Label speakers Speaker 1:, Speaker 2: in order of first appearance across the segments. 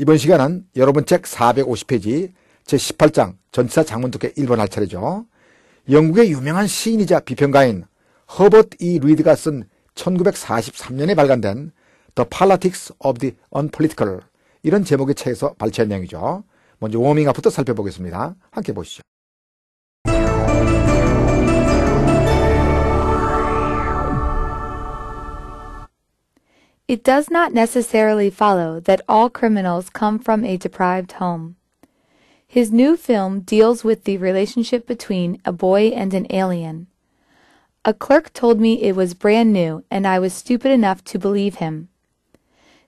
Speaker 1: 이번 시간은 여러분 책 450페이지 제18장 전치사 장문 독해 1번 할 차례죠. 영국의 유명한 시인이자 비평가인 허버트 E. 리드가 쓴 1943년에 발간된 The Politics of the Unpolitical 이런 제목의 책에서 발췌한 내용이죠. 먼저 워밍업부터 살펴보겠습니다. 함께 보시죠.
Speaker 2: It does not necessarily follow that all criminals come from a deprived home. His new film deals with the relationship between a boy and an alien. A clerk told me it was brand new, and I was stupid enough to believe him.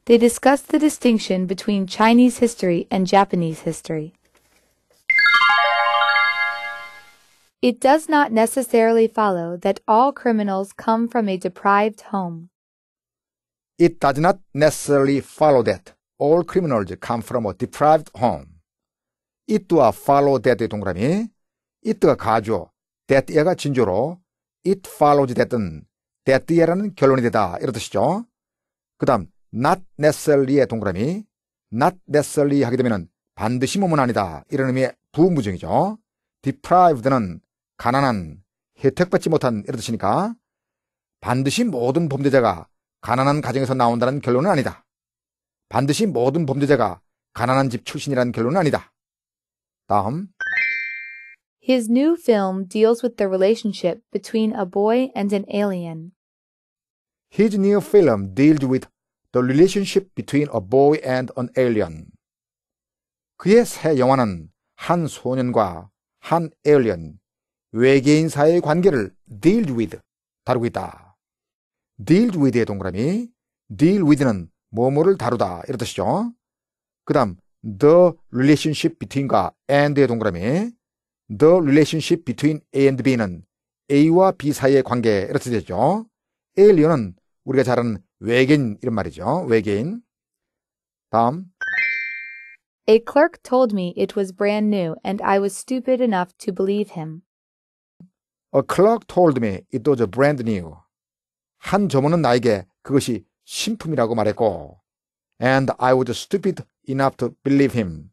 Speaker 2: They discuss the distinction between Chinese history and Japanese history. It does not necessarily follow that all criminals come from a deprived home.
Speaker 1: It does not necessarily follow that all criminals come from a deprived home. it와 follow that의 동그라미, it가 가조, that에가 진조로, it follows that은 that에라는 결론이 되다 이런 뜻이죠. 그 다음 not necessarily의 동그라미, not necessarily 하게 되면 반드시 몸은 아니다 이런 의미의 부무증이죠. deprived는 가난한, 혜택받지 못한 이런 뜻이니까 반드시 모든 범죄자가 가난한 가정에서 나온다는 결론은 아니다. 반드시 모든 범죄자가 가난한 집 출신이라는 결론은 아니다. 다음
Speaker 2: His new film deals with the relationship between a boy and an alien.
Speaker 1: His new film deals with the relationship between a boy and an alien. 그의 새 영화는 한 소년과 한 에일리언, 외계인 사이의 관계를 deal with 다루고 있다. deal with의 동그라미. deal with는 뭐뭐를 다루다. 이런 뜻이죠. 그 다음, the relationship between과 and의 동그라미. the relationship between A and B는 A와 B 사이의 관계. 이런 뜻이죠. alien은 우리가 잘 아는 외계인 이런 말이죠. 외계인. 다음.
Speaker 2: A clerk told me it was brand new and I was stupid enough to believe him.
Speaker 1: A clerk told me it was brand new 한 점원은 나에게 그것이 신품이라고 말했고 and I was stupid enough to believe him.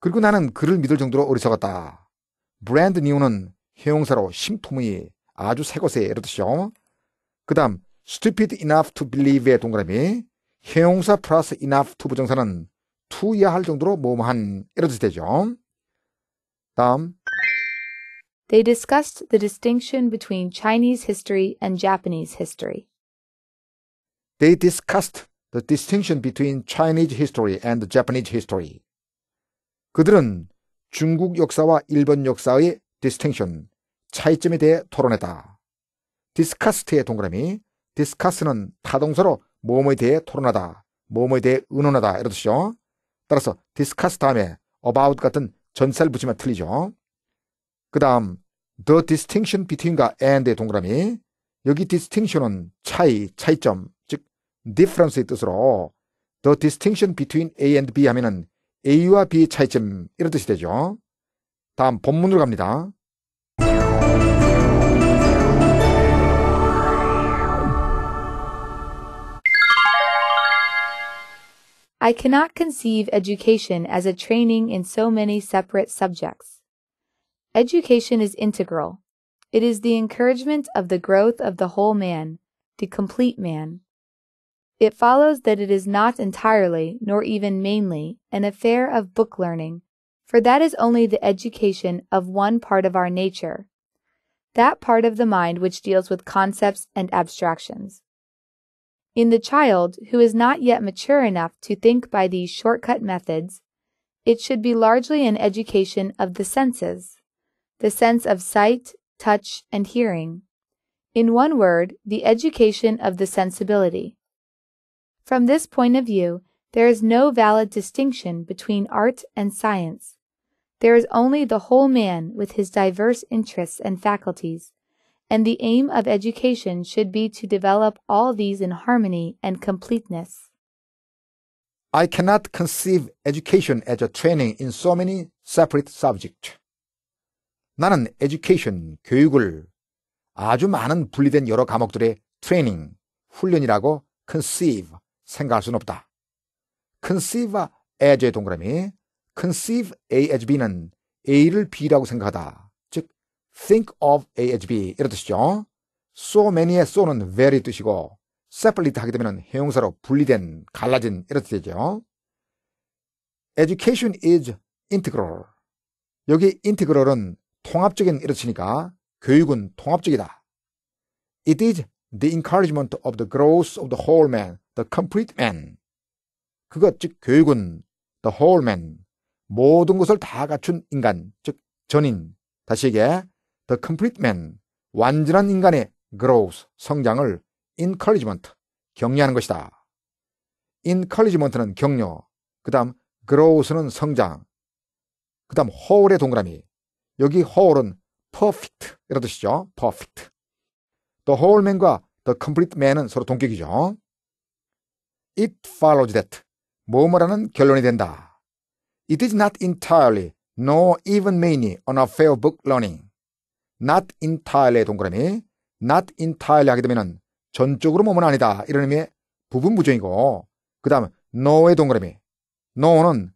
Speaker 1: 그리고 나는 그를 믿을 정도로 어리석었다. 브랜드 뉴는 형용사로 신품이 아주 새 것에 이런 뜻이죠. 그 다음 stupid enough to believe의 동그라미 형용사 플러스 enough to 부정사는 투여할 정도로 모뭐한 이런 뜻이 되죠. 다음
Speaker 2: they discussed the distinction between Chinese history and Japanese history.
Speaker 1: They discussed the distinction between Chinese history and Japanese history. 그들은 중국 역사와 일본 역사의 distinction, 차이점에 대해 토론했다. discussed의 동그라미, discuss는 타동사로 모험에 대해 토론하다, 모험에 대해 의논하다 이런 뜻이죠. 따라서 discuss 다음에 about 같은 전사를 붙이면 틀리죠. 그 다음 the distinction between과 and의 동그라미 여기 distinction은 차이, 차이점 즉 difference의 뜻으로 the distinction between A and B 하면은 A와 B의 차이점 이런 뜻이 되죠. 다음 본문으로 갑니다.
Speaker 2: I cannot conceive education as a training in so many separate subjects. Education is integral. It is the encouragement of the growth of the whole man, the complete man. It follows that it is not entirely, nor even mainly, an affair of book learning, for that is only the education of one part of our nature, that part of the mind which deals with concepts and abstractions. In the child who is not yet mature enough to think by these shortcut methods, it should be largely an education of the senses the sense of sight, touch, and hearing. In one word, the education of the sensibility. From this point of view, there is no valid distinction between art and science. There is only the whole man with his diverse interests and faculties, and the aim of education should be to develop all these in harmony and completeness.
Speaker 1: I cannot conceive education as a training in so many separate subjects. 나는 education, 교육을 아주 많은 분리된 여러 과목들의 트레이닝, 훈련이라고 conceive, 생각할 수는 없다. conceive as의 동그라미, conceive A as B는 A를 B라고 생각하다. 즉, think of A as B 이런 뜻이죠. so many의 so는 very 뜻이고, separate 하게 되면 해용사로 분리된, 갈라진 이런 뜻이죠. education is integral. 여기 integral은 통합적인 이렇으니까 교육은 통합적이다. It is the encouragement of the growth of the whole man, the complete man. 그것 즉 교육은 the whole man, 모든 것을 다 갖춘 인간, 즉 전인, 다시 얘기해 the complete man, 완전한 인간의 growth, 성장을 encouragement, 격려하는 것이다. encouragement는 격려, 그 다음 growth는 성장, 그 다음 whole의 동그라미, 여기 whole은 perfect 이런 뜻이죠. perfect. The whole man과 the complete man은 서로 동격이죠. It follows that 뭐뭐라는 결론이 된다. It is not entirely nor even mainly an affair of book learning. not entirely의 동그라미 not entirely 하게 되면 전적으로 몸은 아니다 이런 의미의 부분 부정이고 그 다음 no의 동그라미 no는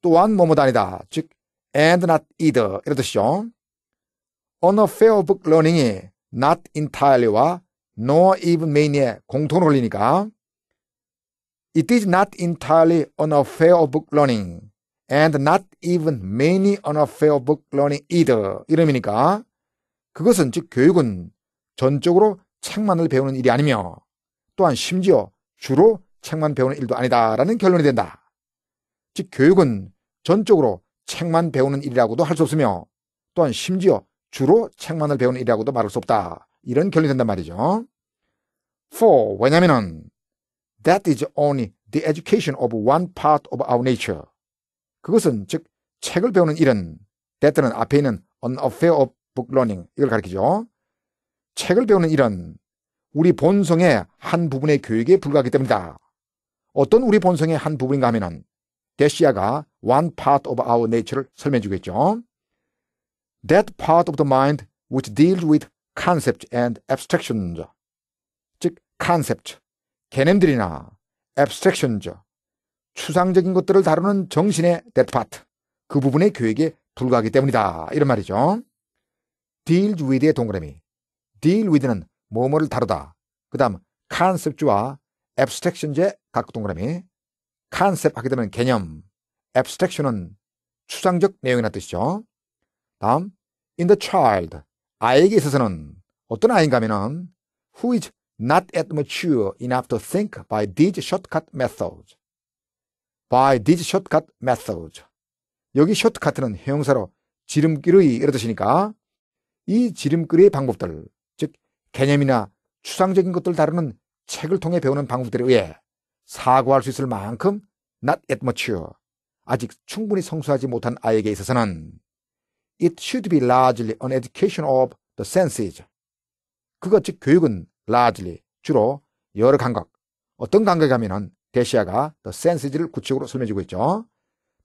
Speaker 1: 또한 뭐뭐다 아니다 즉 and not either 이런 뜻이죠. 언어 페어북 러닝이 not entirely와 nor even main의 공통 논리니까 It is not entirely unfair o book learning and not even mainly unfair book learning either 이름이니까 그것은 즉 교육은 전적으로 책만을 배우는 일이 아니며 또한 심지어 주로 책만 배우는 일도 아니다라는 결론이 된다. 즉 교육은 전적으로 책만 배우는 일이라고도 할 수 없으며 또한 심지어 주로 책만을 배우는 일이라고도 말할 수 없다. 이런 결론이 된단 말이죠. For, 왜냐면은 that is only the education of one part of our nature. 그것은 즉 책을 배우는 일은 that는 앞에 있는 an affair of book learning 이걸 가리키죠. 책을 배우는 일은 우리 본성의 한 부분의 교육에 불과하기 때문이다. 어떤 우리 본성의 한 부분인가 하면은 대시아가 one part of our nature를 설명해 주겠죠. That part of the mind which deals with concepts and abstractions. 즉, concept, 개념들이나 abstractions, 추상적인 것들을 다루는 정신의 that part, 그 부분의 교육에 불과하기 때문이다. 이런 말이죠. deal s with의 동그라미. deal with는 뭐뭐를 다루다. 그 다음, concept와 s abstraction의 각 동그라미. concept 하게 되면 개념, abstraction은 추상적 내용이라는 뜻이죠. 다음, in the child, 아이에게 있어서는 어떤 아이인가 하면은 who is not yet mature enough to think by these shortcut methods. by these shortcut methods. 여기 shortcut는 형용사로 지름길의 이런 뜻이니까 이 지름길의 방법들, 즉 개념이나 추상적인 것들을 다루는 책을 통해 배우는 방법들에 의해 사고할 수 있을 만큼 not yet mature, 아직 충분히 성숙하지 못한 아이에게 있어서는 it should be largely an education of the senses. 그것 즉 교육은 largely 주로 여러 감각, 어떤 감각이 하면은 대시아가 the senses를 구축으로 설명해주고 있죠.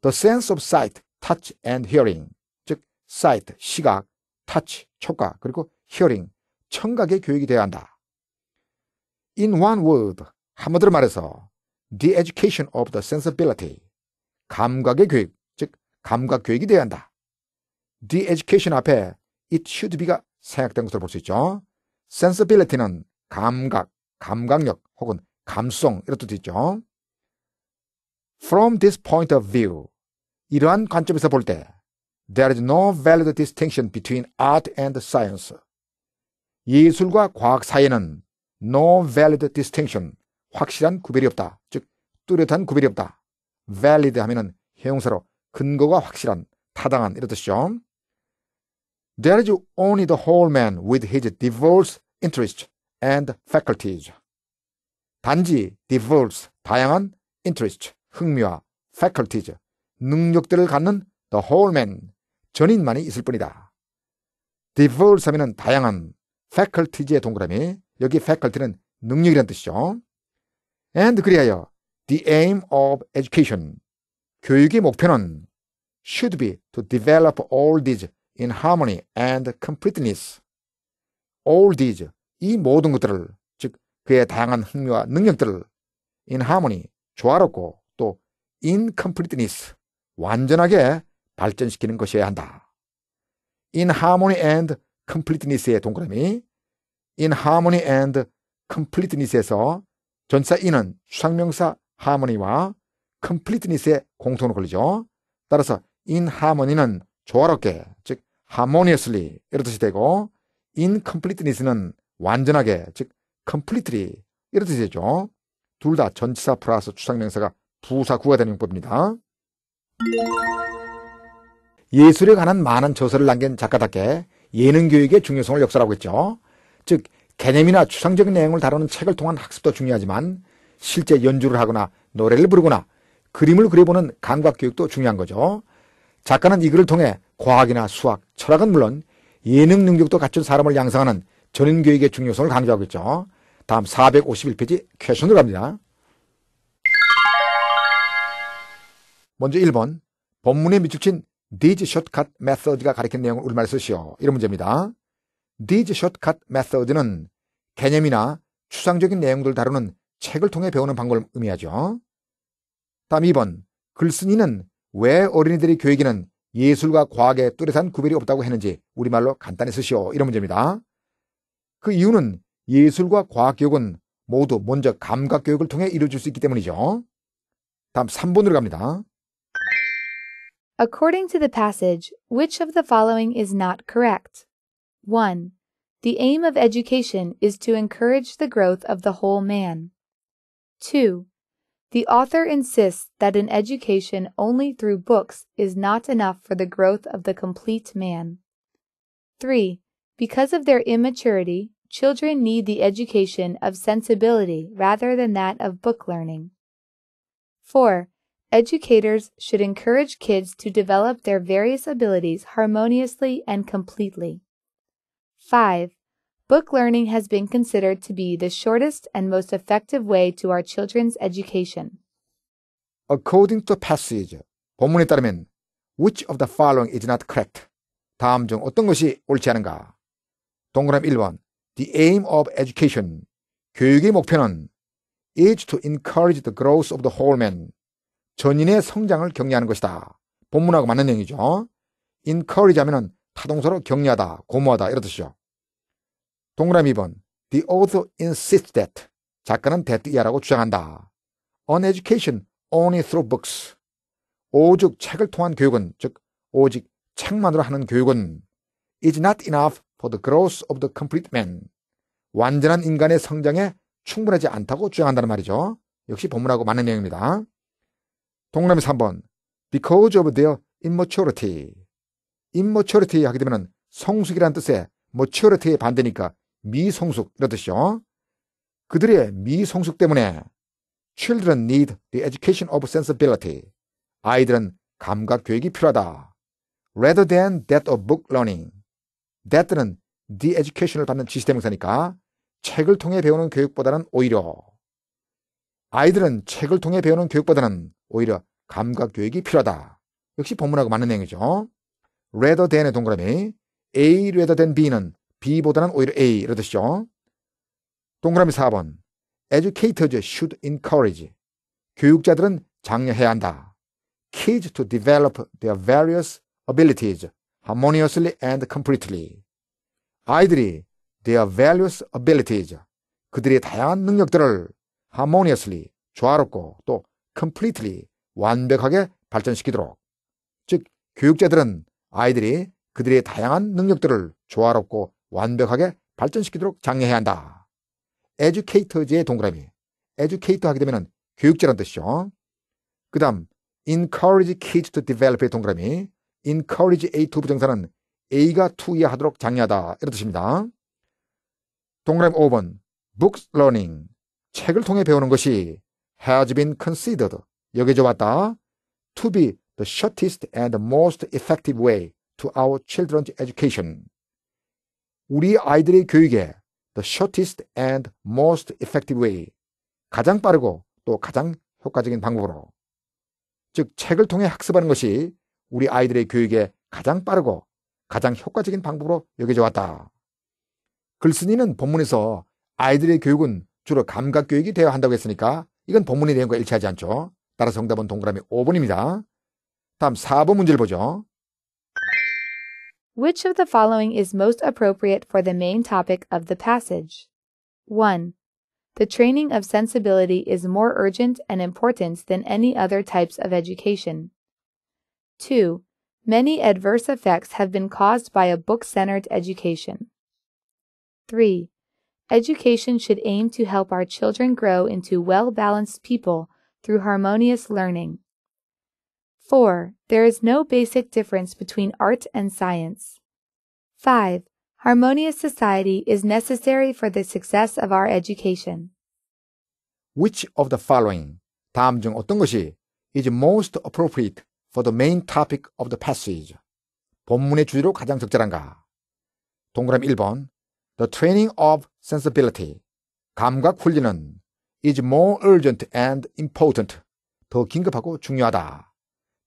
Speaker 1: the sense of sight, touch and hearing. 즉 sight, 시각, touch, 촉각, 그리고 hearing, 청각의 교육이 되어야 한다. In one word, 한마디로 말해서 the education of the sensibility. 감각의 교육, 즉 감각 교육이 돼야 한다. The education 앞에 it should be가 생략된 것으로볼 수 있죠. sensibility는 감각, 감각력 혹은 감성 이런 뜻도 있죠. From this point of view, 이러한 관점에서 볼 때 there is no valid distinction between art and science. 예술과 과학 사이에는 no valid distinction, 확실한 구별이 없다. 즉, 뚜렷한 구별이 없다. valid 하면은 형용사로 근거가 확실한, 타당한 이런 뜻이죠. There is only the whole man with his diverse interests and faculties. 단지 diverse, 다양한 interest, 흥미와 faculties, 능력들을 갖는 the whole man, 전인만이 있을 뿐이다. diverse 하면은 다양한, faculties의 동그라미, 여기 faculty는 능력이란 뜻이죠. and 그리하여 The aim of education, 교육의 목표는 should be to develop all these in harmony and completeness. all these, 이 모든 것들을, 즉 그의 다양한 흥미와 능력들을 in harmony, 조화롭고 또 in completeness, 완전하게 발전시키는 것이어야 한다. in harmony and completeness의 동그라미, in harmony and completeness에서 전사 in은 수상명사 하모니와 컴플리트니스의 공통으로 걸리죠. 따라서 인하모니는 조화롭게 즉하모니 m 슬리 이런 뜻이 되고 인컴플리트니스는 완전하게 즉 컴플리트리 이런 뜻이 되죠. 둘 다 전치사 플러스 추상명사가 부사구가 되는 용법입니다. 예술에 관한 많은 저서를 남긴 작가답게 예능 교육의 중요성을 역설하고 있죠. 즉 개념이나 추상적인 내용을 다루는 책을 통한 학습도 중요하지만 실제 연주를 하거나 노래를 부르거나 그림을 그려보는 감각 교육도 중요한 거죠. 작가는 이글을 통해 과학이나 수학, 철학은 물론 예능 능력도 갖춘 사람을 양성하는 전인 교육의 중요성을 강조하고 있죠. 다음 451페이지 퀘션으로 갑니다. 먼저 1번 본문에 미축친 디즈 숏컷 메서드가 가리킨 내용을 우리말 로 쓰시오. 이런 문제입니다. 디즈 숏컷 메서드는 개념이나 추상적인 내용들을 다루는 책을 통해 배우는 방법을 의미하죠. 다음 2번 글쓴이는 왜 어린이들이 교육에는 예술과 과학에 뚜렷한 구별이 없다고 했는지 우리말로 간단히 쓰시오 이런 문제입니다. 그 이유는 예술과 과학 교육은 모두 먼저 감각 교육을 통해 이루어질 수 있기 때문이죠. 다음 3번으로 갑니다.
Speaker 2: According to the passage, which of the following is not correct? 1. The aim of education is to encourage the growth of the whole man. 2. The author insists that an education only through books is not enough for the growth of the complete man. 3. Because of their immaturity, children need the education of sensibility rather than that of book learning. 4. Educators should encourage kids to develop their various abilities harmoniously and completely. 5. Book learning has been considered to be the shortest and most effective way to our children's education.
Speaker 1: According to passage, 본문에 따르면 which of the following is not correct? 다음 중 어떤 것이 옳지 않은가? 동그람 1번 The aim of education 교육의 목표는 is to encourage the growth of the whole man 전인의 성장을 격려하는 것이다. 본문하고 맞는 내용이죠. encourage 하면은 타동사로 격려하다, 고무하다 이런 뜻이죠. 동그라미 2번. The author insists that 작가는 대뜨야라고 주장한다. On education only through books. 오직 책을 통한 교육은 즉 오직 책만으로 하는 교육은 is not enough for the growth of the complete man. 완전한 인간의 성장에 충분하지 않다고 주장한다는 말이죠. 역시 본문하고 맞는 내용입니다. 동그라미 3번. Because of their immaturity. immaturity 하게 되면 성숙이라는 뜻의 maturity의 반대니까 미성숙 이런 뜻이죠. 그들의 미성숙 때문에 children need the education of sensibility. 아이들은 감각 교육이 필요하다. rather than that of book learning. that는 the education을 받는 지시대명사니까 책을 통해 배우는 교육보다는 오히려 아이들은 책을 통해 배우는 교육보다는 오히려 감각 교육이 필요하다. 역시 본문하고 맞는 내용이죠. rather than의 동그라미 A rather than B는 B보다는 오히려 A 이런 뜻이죠. 동그라미 4번. Educators should encourage. 교육자들은 장려해야 한다. Kids to develop their various abilities harmoniously and completely. 아이들이 their various abilities, 그들의 다양한 능력들을 harmoniously, 조화롭고 또 completely, 완벽하게 발전시키도록. 즉, 교육자들은 아이들이 그들의 다양한 능력들을 조화롭고 완벽하게 발전시키도록 장려해야 한다. 에듀케이터즈의 동그라미. 에듀케이터 하게 되면 교육자란 뜻이죠. 그 다음 encourage kids to develop의 동그라미. encourage A to 부정사는 A가 to 이하하도록 장려하다. 이런 뜻입니다. 동그라미 5번 books learning. 책을 통해 배우는 것이 has been considered. 여기에좋았다 to be the shortest and the most effective way to our children's education. 우리 아이들의 교육에 the shortest and most effective way 가장 빠르고 또 가장 효과적인 방법으로 즉 책을 통해 학습하는 것이 우리 아이들의 교육에 가장 빠르고 가장 효과적인 방법으로 여겨져 왔다. 글쓴이는 본문에서 아이들의 교육은 주로 감각 교육이 되어야 한다고 했으니까 이건 본문의 내용과 일치하지 않죠. 따라서 정답은 동그라미 5번입니다. 다음 4번 문제를 보죠.
Speaker 2: Which of the following is most appropriate for the main topic of the passage? 1. The training of sensibility is more urgent and important than any other types of education. 2. Many adverse effects have been caused by a book centered education. 3. Education should aim to help our children grow into well balanced people through harmonious learning. 4. There is no basic difference between art and science. 5. Harmonious society is necessary for the success of our education.
Speaker 1: Which of the following, 다음 중 어떤 것이 is most appropriate for the main topic of the passage? 본문의 주제로 가장 적절한가? 동그람 1번 The training of sensibility 감각 훈련은 is more urgent and important 더 긴급하고 중요하다.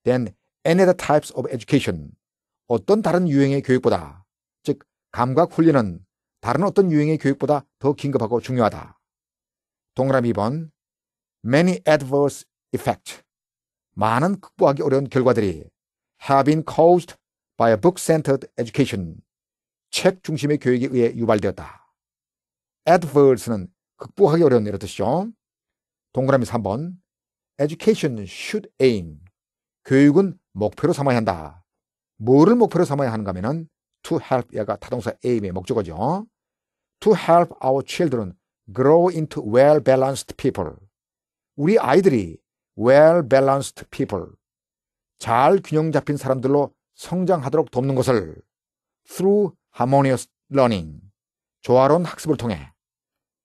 Speaker 1: than any other types of education. 어떤 다른 유형의 교육보다, 즉 감각 훈련은 다른 어떤 유형의 교육보다 더 긴급하고 중요하다. 동그라 미 2번 Many adverse effects 많은 극복하기 어려운 결과들이 have been caused by a book-centered education 책 중심의 교육에 의해 유발되었다. adverse는 극복하기 어려운 이런 뜻이죠. 동그라미 3번 education should aim 교육은 목표로 삼아야 한다. 뭐를 목표로 삼아야 하는가 하면 to help 얘가 타동사 aim의 목적어죠. to help our children grow into well-balanced people. 우리 아이들이 well-balanced people, 잘 균형 잡힌 사람들로 성장하도록 돕는 것을 through harmonious learning, 조화로운 학습을 통해,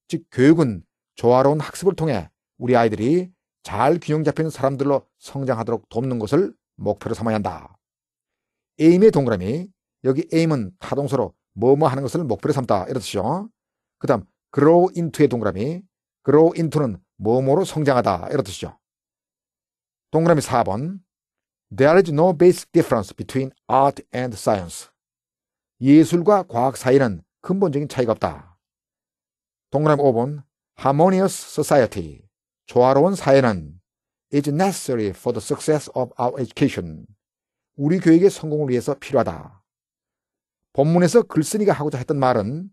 Speaker 1: 즉 교육은 조화로운 학습을 통해 우리 아이들이 잘 균형 잡힌 사람들로 성장하도록 돕는 것을 목표로 삼아야 한다. 에임의 동그라미 여기 에임은 타동서로 뭐뭐 하는 것을 목표로 삼다 이런 듯이요그 다음 grow into의 동그라미 grow into는 뭐뭐로 성장하다 이런 듯이요 동그라미 4번 There is no basic difference between art and science. 예술과 과학 사이는 근본적인 차이가 없다. 동그라미 5번 Harmonious Society 조화로운 사회는 is necessary for the success of our education. 우리 교육의 성공을 위해서 필요하다. 본문에서 글쓴이가 하고자 했던 말은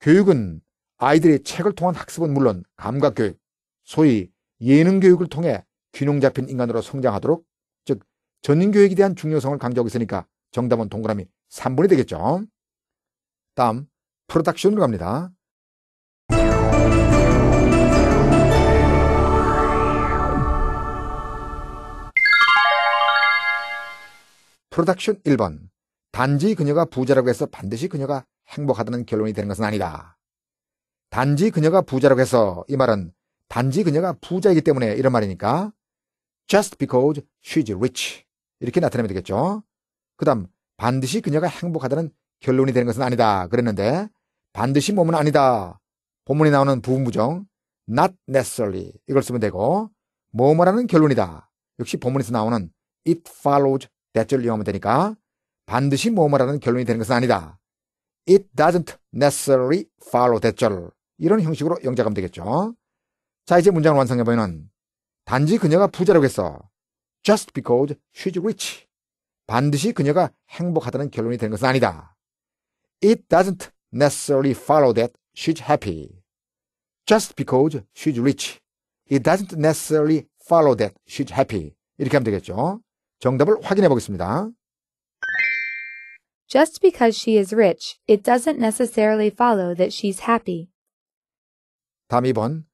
Speaker 1: 교육은 아이들의 책을 통한 학습은 물론 감각 교육, 소위 예능 교육을 통해 균형 잡힌 인간으로 성장하도록 즉 전인 교육에 대한 중요성을 강조하고 있으니까 정답은 동그라미 3번이 되겠죠. 다음 프로덕션으로 갑니다. 프로덕션 1번. 단지 그녀가 부자라고 해서 반드시 그녀가 행복하다는 결론이 되는 것은 아니다. 단지 그녀가 부자라고 해서 이 말은 단지 그녀가 부자이기 때문에 이런 말이니까 just because she's rich 이렇게 나타내면 되겠죠. 그 다음 반드시 그녀가 행복하다는 결론이 되는 것은 아니다 그랬는데 반드시 몸은 아니다. 본문에 나오는 부분부정 not necessarily 이걸 쓰면 되고 뭐뭐라는 결론이다. 역시 본문에서 나오는 it follows 대절을 이용하면 되니까 반드시 뭐뭐라는 결론이 되는 것은 아니다. It doesn't necessarily follow 대절. 이런 형식으로 영작하면 되겠죠. 자, 이제 문장을 완성해보면 단지 그녀가 부자라고 했어. Just because she's rich. 반드시 그녀가 행복하다는 결론이 되는 것은 아니다. It doesn't necessarily follow that she's happy. Just because she's rich. It doesn't necessarily follow that she's happy. 이렇게 하면 되겠죠. 정답을 확인해 보겠습니다.
Speaker 2: Just because she is rich, it doesn't necessarily follow that she's happy.
Speaker 1: 다음 2번.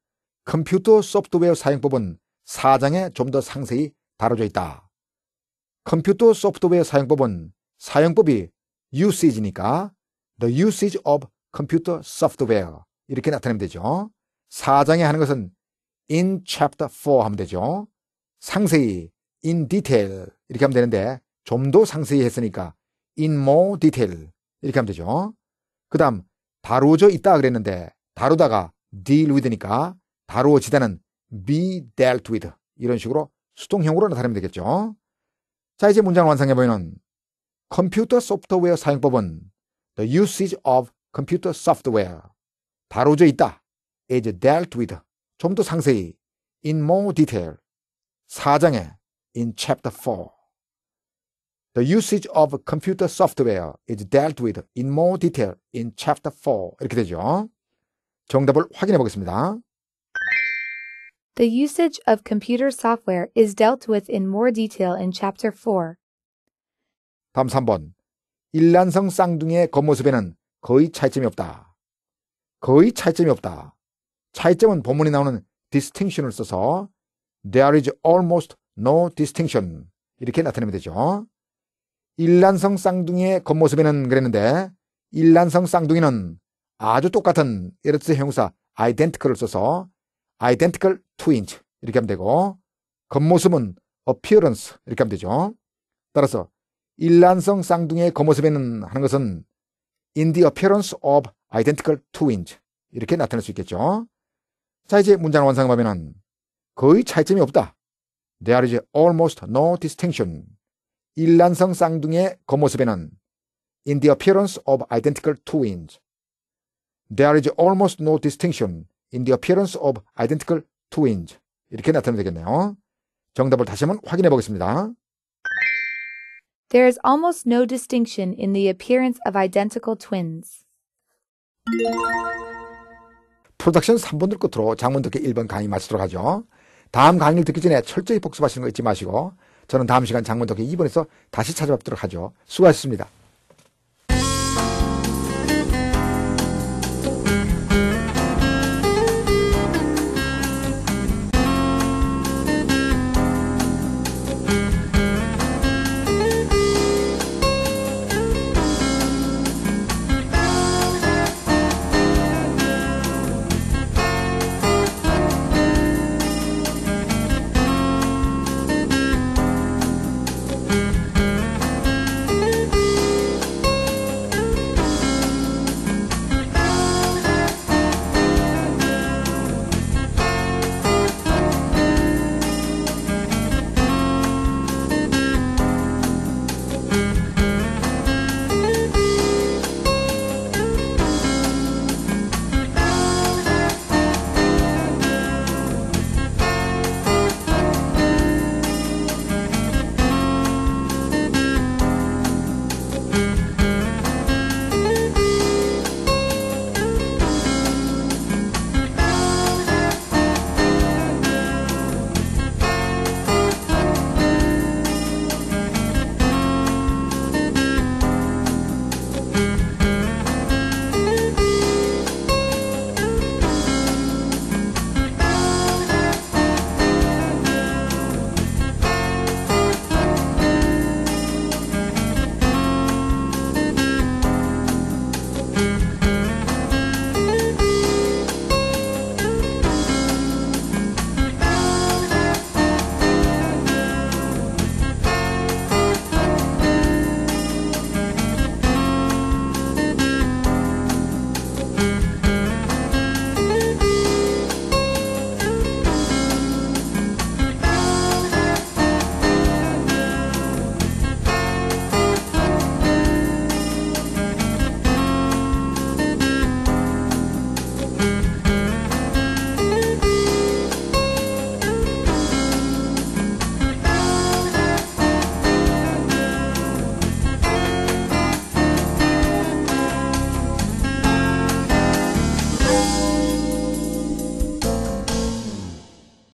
Speaker 1: 컴퓨터 소프트웨어 사용법은 4장에 좀 더 상세히 다뤄져 있다. 컴퓨터 소프트웨어 사용법은 사용법이 usage니까 the usage of computer software 이렇게 나타내면 되죠. 4장에 하는 것은 in chapter 4 하면 되죠. 상세히 in detail 이렇게 하면 되는데 좀 더 상세히 했으니까 in more detail 이렇게 하면 되죠. 그 다음 다루어져 있다 그랬는데 다루다가 deal with니까 다루어지다는 be dealt with 이런 식으로 수동형으로 나타내면 되겠죠. 자 이제 문장을 완성해보면 컴퓨터 소프트웨어 사용법은 the usage of computer software 다루어져 있다 is dealt with 좀 더 상세히 in more detail 사장에 in chapter 4. The usage of computer software is dealt with in more detail in chapter 4. 이렇게 되죠. 정답을 확인해 보겠습니다.
Speaker 2: The usage of computer software is dealt with in more detail in chapter 4.
Speaker 1: 다음 3번. 일란성 쌍둥이의 겉모습에는 거의 차이점이 없다. 거의 차이점이 없다. 차이점은 본문에 나오는 distinction을 써서 there is almost no distinction 이렇게 나타내면 되죠. 일란성 쌍둥이의 겉모습에는 그랬는데 일란성 쌍둥이는 아주 똑같은 에르츠 형사 identical을 써서 identical twins 이렇게 하면 되고 겉모습은 appearance 이렇게 하면 되죠. 따라서 일란성 쌍둥이의 겉모습에는 하는 것은 in the appearance of identical twins 이렇게 나타낼 수 있겠죠. 자 이제 문장 을완성하면 거의 차이점이 없다. There is almost no distinction. 일란성 쌍둥이의 겉모습에는 in the appearance of identical twins. There is almost no distinction in the appearance of identical twins. 이렇게 나타내면 되겠네요. 정답을 다시 한번 확인해 보겠습니다.
Speaker 2: There is almost no distinction in the appearance of identical twins.
Speaker 1: 프로덕션 3번을 끝으로 장문덕의 1번 강의 마치도록 하죠. 다음 강의를 듣기 전에 철저히 복습하시는 거 잊지 마시고 저는 다음 시간 장문 덕기 2번에서 다시 찾아뵙도록 하죠. 수고하셨습니다.